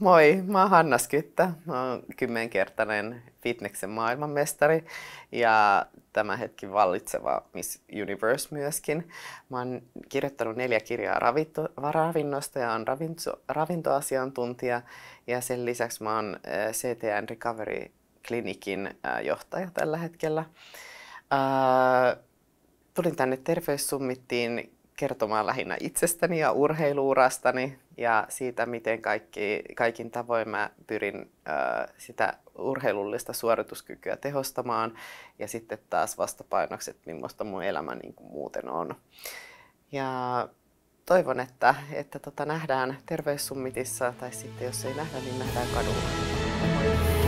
Moi, mä oon Hanna Skyttä. Mä oon kymmenkertainen fitneksen maailmanmestari ja tämä hetki vallitseva Miss Universe myöskin. Mä oon kirjoittanut neljä kirjaa ravinto, ravinnosta ja on ravinto, ravintoasiantuntija ja sen lisäksi mä oon eh, CTN Recovery Klinikin eh, johtaja tällä hetkellä. Eh, tulin tänne terveyssummittiin kertomaan lähinnä itsestäni ja urheiluurastani ja siitä, miten kaikki, kaikin tavoin mä pyrin ää, sitä urheilullista suorituskykyä tehostamaan ja sitten taas vastapainokset, millaista mun elämä niin kuin muuten on. Ja toivon, että, että tota nähdään terveyssummitissa tai sitten jos ei nähdä, niin nähdään kadulla.